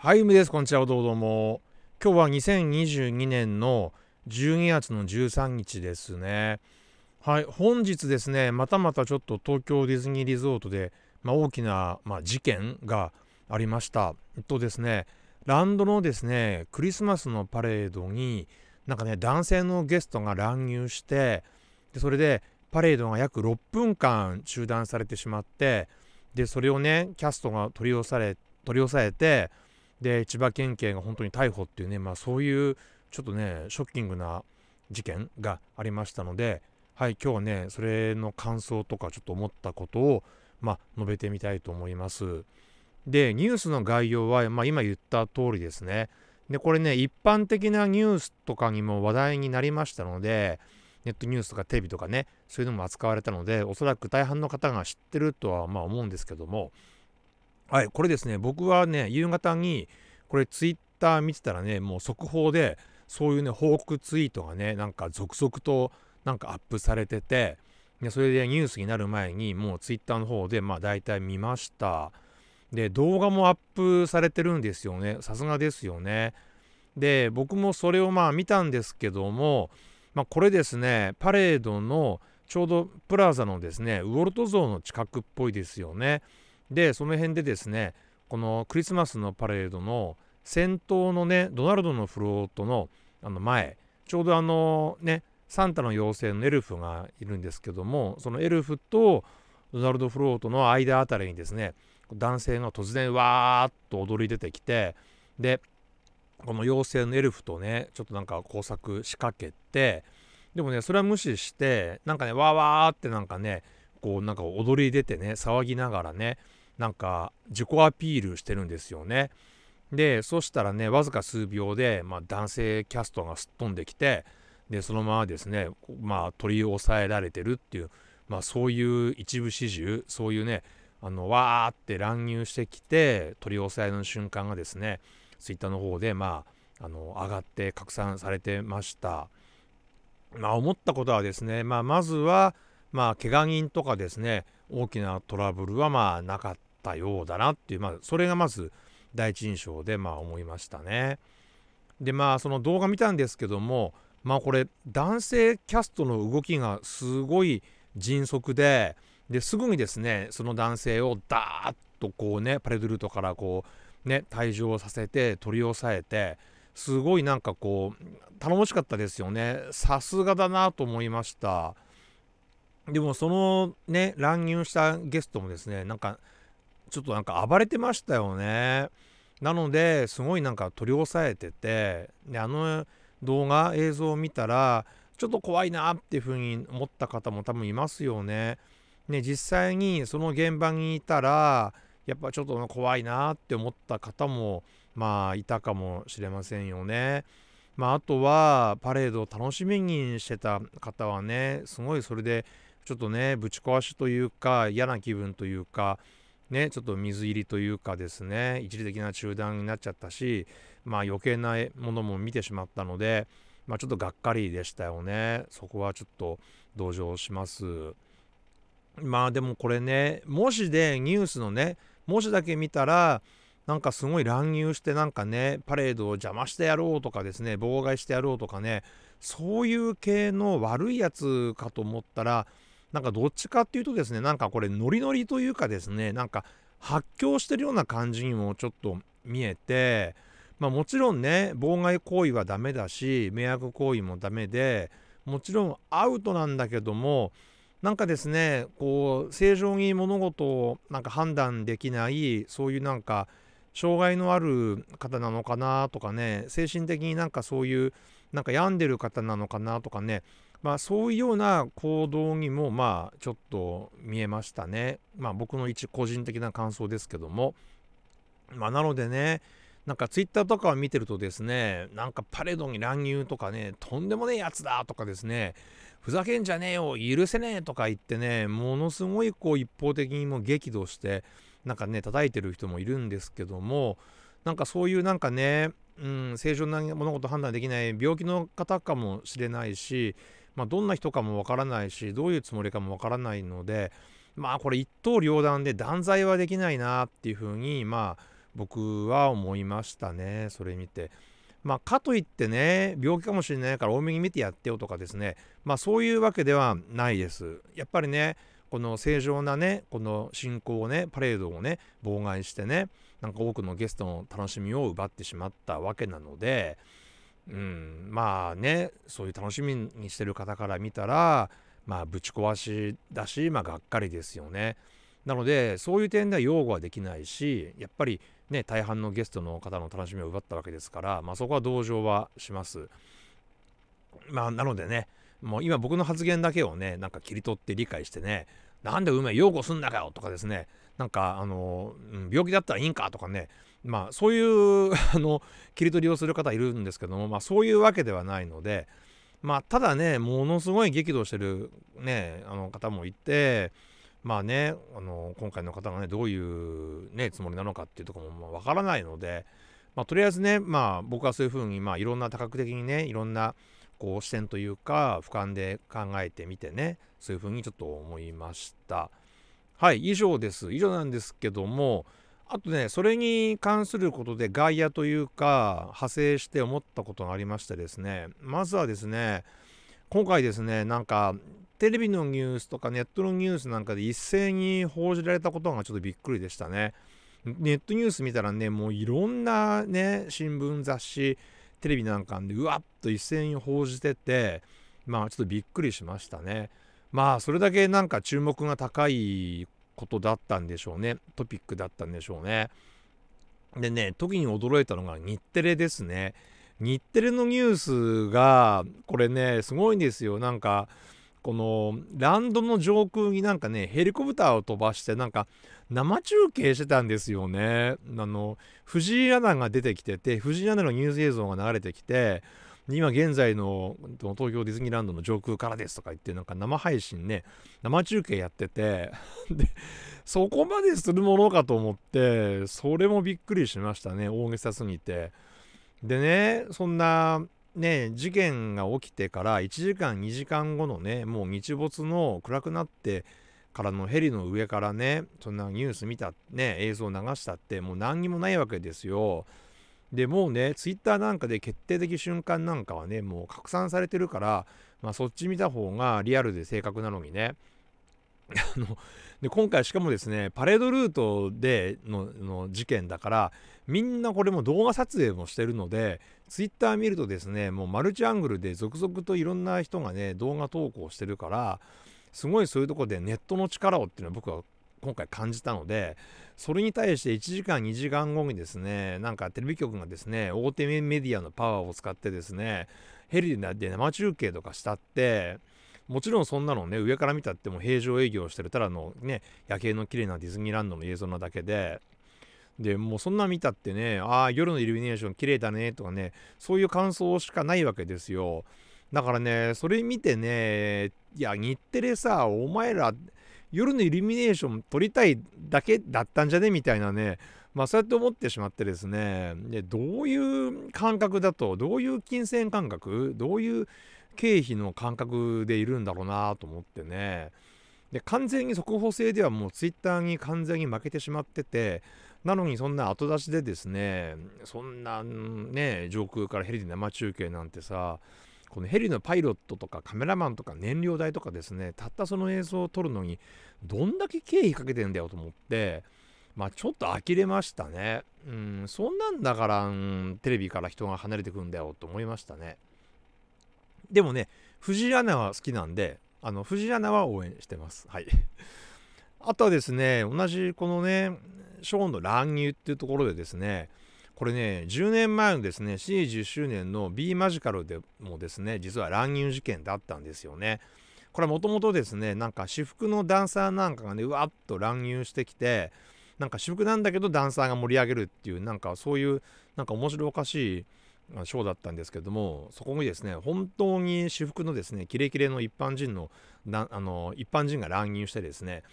はい、です。こんにちは。どうも。今日は2022年の12月の13日ですね。はい、本日ですね、またまたちょっと東京ディズニーリゾートで、まあ、大きな、まあ、事件がありました。えっとですね、ランドのですね、クリスマスのパレードに、なんかね、男性のゲストが乱入して、でそれでパレードが約6分間中断されてしまって、でそれをね、キャストが取り押さえて、で千葉県警が本当に逮捕っていうね、まあ、そういうちょっとねショッキングな事件がありましたので、はい、今日はねそれの感想とかちょっと思ったことを、まあ、述べてみたいと思います。でニュースの概要は、まあ、今言った通りですね。でこれね一般的なニュースとかにも話題になりましたのでネットニュースとかテレビとかねそういうのも扱われたのでおそらく大半の方が知ってるとはまあ思うんですけどもはい、これですね、僕はね、夕方に、これツイッター見てたらね、もう速報で、そういうね、報告ツイートがね、なんか続々となんかアップされてて、でそれでニュースになる前に、もうツイッターの方で、まあ大体見ました。で、動画もアップされてるんですよね。さすがですよね。で、僕もそれをまあ見たんですけども、まあこれですね、パレードのちょうどプラザのですね、ウォルト像の近くっぽいですよね。でその辺でですねこのクリスマスのパレードの先頭のねドナルドのフロートのあの前ちょうどあのねサンタの妖精のエルフがいるんですけどもそのエルフとドナルド・フロートの間あたりにですね男性が突然わーっと踊り出てきてでこの妖精のエルフとねちょっとなんか工作仕掛けてでもねそれは無視してなんかねわーわーってなんかねこうなんか踊り出てね騒ぎながらねなんか自己アピールしてるんですよね。でそしたらねわずか数秒で、まあ、男性キャストがすっ飛んできてでそのままですね、まあ、取り押さえられてるっていう、まあ、そういう一部始終そういうねあのわーって乱入してきて取り押さえの瞬間がですねツイッターの方でまああの上がって拡散されてました。まあ、思ったことはですね、まあ、まずは、まあ、怪我人とかですね大きなトラブルはまあなかっったようだなっていう、まあ、それがまず第一印象で、まあ、思いましたね。でまあその動画見たんですけどもまあこれ男性キャストの動きがすごい迅速でですぐにですねその男性をダーッとこうねパレドルトからこうね退場させて取り押さえてすごいなんかこう頼もしかったですよねさすがだなと思いましたでもそのね乱入したゲストもですねなんかちょっとなんか暴れてましたよね。なのですごいなんか取り押さえててであの動画映像を見たらちょっと怖いなっていうふうに思った方も多分いますよね。ね実際にその現場にいたらやっぱちょっと怖いなって思った方もまあいたかもしれませんよね。まあ、あとはパレードを楽しみにしてた方はねすごいそれでちょっとねぶち壊しというか嫌な気分というかね、ちょっと水入りというかですね、一時的な中断になっちゃったし、まあ余計なものも見てしまったので、まあちょっとがっかりでしたよね。そこはちょっと同情します。まあでもこれね、もしでニュースのね、文字だけ見たら、なんかすごい乱入してなんかね、パレードを邪魔してやろうとかですね、妨害してやろうとかね、そういう系の悪いやつかと思ったら、なんかどっちかっていうとですね、なんかこれノリノリというかですね、なんか発狂してるような感じにもちょっと見えて、まあもちろんね、妨害行為はダメだし、迷惑行為もダメで、もちろんアウトなんだけども、なんかですね、こう、正常に物事をなんか判断できない、そういうなんか、障害のある方なのかなとかね、精神的になんかそういう、なんか病んでる方なのかなとかね、まあ、そういうような行動にもまあちょっと見えましたね。まあ、僕の一個人的な感想ですけども。まあ、なのでねなんかツイッターとかを見てるとですねなんかパレードに乱入とかねとんでもねえやつだとかですねふざけんじゃねえよ許せねえとか言ってねものすごいこう一方的にも激怒してなんかね叩いてる人もいるんですけどもなんかそういうなんかね、うん、正常な物事判断できない病気の方かもしれないしまあ、どんな人かもわからないしどういうつもりかもわからないのでまあこれ一刀両断で断罪はできないなっていうふうにまあ僕は思いましたねそれ見て。まあ、かといってね病気かもしれないから多めに見てやってよとかですねまあそういうわけではないです。やっぱりねこの正常なねこの進行をねパレードをね妨害してねなんか多くのゲストの楽しみを奪ってしまったわけなのでうん、まあねそういう楽しみにしてる方から見たらまあぶち壊しだし、まあ、がっかりですよね。なのでそういう点では擁護はできないしやっぱりね大半のゲストの方の楽しみを奪ったわけですから、まあ、そこは同情はします。まあなのでねもう今僕の発言だけをねなんか切り取って理解してねなんで梅擁護すんだかよとかですねなんかあの、うん、病気だったらいいんかとかねまあそういう あの切り取りをする方いるんですけども、まあ、そういうわけではないので、まあ、ただねものすごい激怒してる、ね、あの方もいてまあねあの今回の方がねどういう、ね、つもりなのかっていうところもわからないので、まあ、とりあえずね、まあ、僕はそういうふうに、まあ、いろんな多角的にねいろんなこう視点というか俯瞰で考えてみてねそういうふうにちょっと思いました。はい以上です以上なんですけどもあとねそれに関することで外野というか派生して思ったことがありましてですねまずはですね今回ですねなんかテレビのニュースとかネットのニュースなんかで一斉に報じられたことがちょっとびっくりでしたね。ネットニュース見たらねもういろんなね新聞雑誌テレビなんかでうわっと一斉に報じててまあちょっとびっくりしましたね。まあそれだけなんか注目が高いことだったんでしょうねトピックだったんでしょうねでね時に驚いたのが日テレですね日テレのニュースがこれねすごいんですよなんかこのランドの上空になんかねヘリコプターを飛ばしてなんか生中継してたんですよねあの藤井アナが出てきてて藤井アナのニュース映像が流れてきて今現在の東京ディズニーランドの上空からですとか言って、なんか生配信ね、生中継やってて で、そこまでするものかと思って、それもびっくりしましたね、大げさすぎて。でね、そんな、ね、事件が起きてから1時間2時間後のね、もう日没の暗くなってからのヘリの上からね、そんなニュース見た、ね、映像流したって、もう何にもないわけですよ。でもうねツイッターなんかで決定的瞬間なんかはねもう拡散されてるから、まあ、そっち見た方がリアルで正確なのにね あので今回しかもですねパレードルートでの事件だからみんなこれも動画撮影もしてるのでツイッター見るとですねもうマルチアングルで続々といろんな人がね動画投稿してるからすごいそういうとこでネットの力をっていうのは僕は今回感じたのでそれに対して1時間2時間後にですねなんかテレビ局がですね大手メディアのパワーを使ってですねヘリで生中継とかしたってもちろんそんなのね上から見たっても平常営業してるただのね夜景の綺麗なディズニーランドの映像なだけででもうそんな見たってねああ夜のイルミネーション綺麗だねとかねそういう感想しかないわけですよだからねそれ見てねいや日テレさお前ら夜のイルミネーション撮りたいだけだったんじゃねみたいなねまあそうやって思ってしまってですねでどういう感覚だとどういう金銭感覚どういう経費の感覚でいるんだろうなと思ってねで完全に速報性ではもうツイッターに完全に負けてしまっててなのにそんな後出しでですねそんなね上空からヘリで生中継なんてさこのヘリのパイロットとかカメラマンとか燃料代とかですねたったその映像を撮るのにどんだけ経費かけてんだよと思ってまあちょっと呆れましたねうんそんなんだから、うん、テレビから人が離れてくんだよと思いましたねでもね藤井アナは好きなんであの藤井アナは応援してますはいあとはですね同じこのねショーンの乱入っていうところでですねこれね10年前のですね C10 周年の B マジカルでもですね実は乱入事件だったんですよね。これもともとですねなんか私服のダンサーなんかがねうわっと乱入してきてなんか私服なんだけどダンサーが盛り上げるっていうなんかそういうなんか面白おかしいショーだったんですけどもそこにですね本当に私服のですねキレキレの一般人のあの一般人が乱入してですね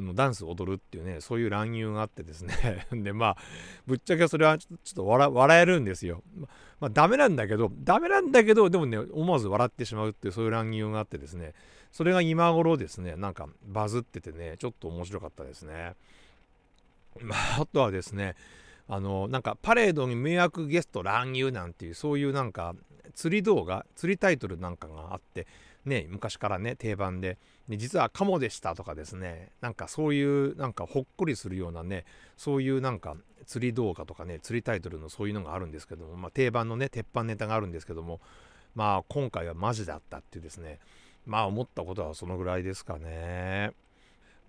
のダンスを踊るっていうねそういう乱入があってですね でまあぶっちゃけそれはちょっと笑えるんですよままあダメなんだけどダメなんだけどでもね思わず笑ってしまうっていうそういう乱入があってですねそれが今頃ですねなんかバズっててねちょっと面白かったですねまああとはですねあのなんかパレードに迷惑ゲスト乱入なんていうそういうなんか釣り動画釣りタイトルなんかがあってね昔からね定番でで実は「カモでした」とかですねなんかそういうなんかほっこりするようなねそういうなんか釣り動画とかね釣りタイトルのそういうのがあるんですけども、まあ、定番のね鉄板ネタがあるんですけどもまあ今回はマジだったっていうですねまあ思ったことはそのぐらいですかね。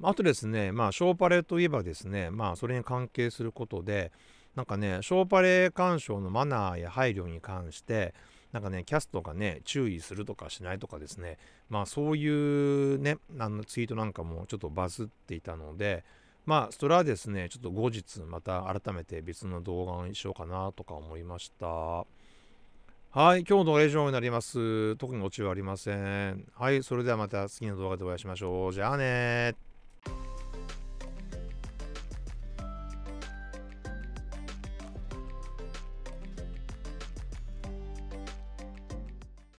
あとですね、まあ、ショーパレといえばですね、まあ、それに関係することで、なんかね、ショーパレ鑑賞のマナーや配慮に関して、なんかね、キャストがね、注意するとかしないとかですね、まあそういうね、あのツイートなんかもちょっとバズっていたので、まあそれはですね、ちょっと後日また改めて別の動画にしようかなとか思いました。はい、今日の動画以上になります。特にオチはありません。はい、それではまた次の動画でお会いしましょう。じゃあね